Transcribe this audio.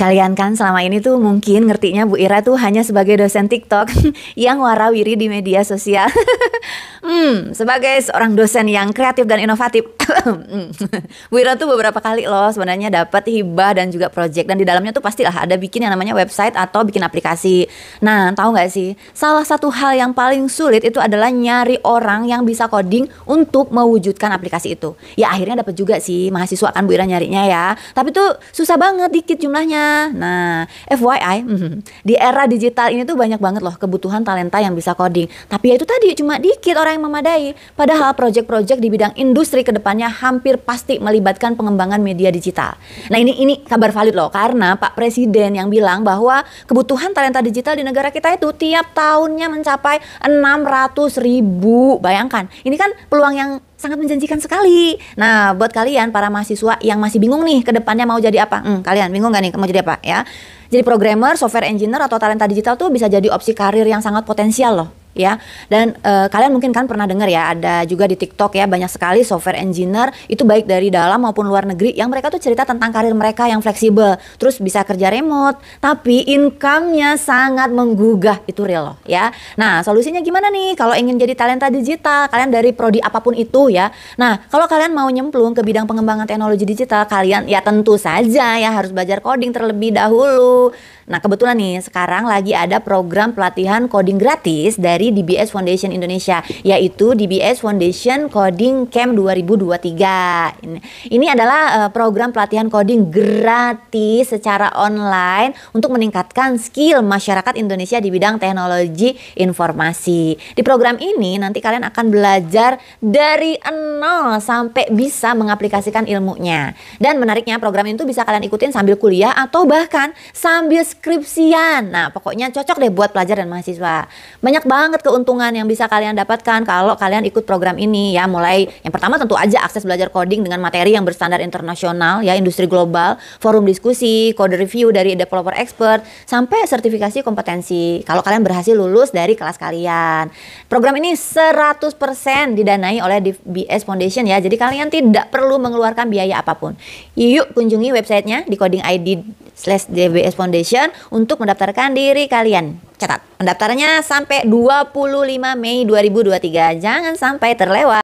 Kalian kan selama ini tuh mungkin ngertinya Bu Ira tuh hanya sebagai dosen TikTok yang warawiri di media sosial. hmm, sebagai seorang dosen yang kreatif dan inovatif. Bu Ira tuh beberapa kali loh sebenarnya dapat hibah dan juga project dan di dalamnya tuh pastilah ada bikin yang namanya website atau bikin aplikasi. Nah, tahu nggak sih? Salah satu hal yang paling sulit itu adalah nyari orang yang bisa coding untuk mewujudkan aplikasi itu. Ya akhirnya dapat juga sih mahasiswa kan Bu Ira nyarinya ya. Tapi tuh susah banget dikit jumlahnya Nah, FYI, mhm. di era digital ini tuh banyak banget loh kebutuhan talenta yang bisa coding. Tapi ya itu tadi cuma dikit orang yang memadai. Padahal proyek-proyek di bidang industri kedepannya hampir pasti melibatkan pengembangan media digital. Nah ini ini kabar valid loh karena Pak Presiden yang bilang bahwa kebutuhan talenta digital di negara kita itu tiap tahunnya mencapai 600 ribu. Bayangkan, ini kan peluang yang sangat menjanjikan sekali. Nah, buat kalian para mahasiswa yang masih bingung nih ke depannya mau jadi apa? Hmm, kalian bingung gak nih mau jadi apa ya? Jadi programmer, software engineer atau talenta digital tuh bisa jadi opsi karir yang sangat potensial loh ya. Dan uh, kalian mungkin kan pernah dengar ya ada juga di TikTok ya banyak sekali software engineer itu baik dari dalam maupun luar negeri yang mereka tuh cerita tentang karir mereka yang fleksibel, terus bisa kerja remote, tapi income-nya sangat menggugah itu real loh ya. Nah, solusinya gimana nih kalau ingin jadi talenta digital, kalian dari prodi apapun itu ya. Nah, kalau kalian mau nyemplung ke bidang pengembangan teknologi digital, kalian ya tentu saja ya harus belajar coding terlebih dahulu. Nah, kebetulan nih sekarang lagi ada program pelatihan coding gratis dari dari DBS Foundation Indonesia yaitu DBS Foundation Coding Camp 2023. Ini, adalah eh, program pelatihan coding gratis secara online untuk meningkatkan skill masyarakat Indonesia di bidang teknologi informasi. Di program ini nanti kalian akan belajar dari nol sampai bisa mengaplikasikan ilmunya. Dan menariknya program itu bisa kalian ikutin sambil kuliah atau bahkan sambil skripsian. Nah, pokoknya cocok deh buat pelajar dan mahasiswa. Banyak banget banget keuntungan yang bisa kalian dapatkan kalau kalian ikut program ini ya. Mulai yang pertama tentu aja akses belajar coding dengan materi yang berstandar internasional ya, industri global, forum diskusi, code review dari developer expert sampai sertifikasi kompetensi. Kalau kalian berhasil lulus dari kelas kalian. Program ini 100% didanai oleh DBS Foundation ya. Jadi kalian tidak perlu mengeluarkan biaya apapun. Yuk kunjungi websitenya di coding ID slash DBS Foundation untuk mendaftarkan diri kalian. Catat, pendaftarannya sampai 25 Mei 2023. Jangan sampai terlewat.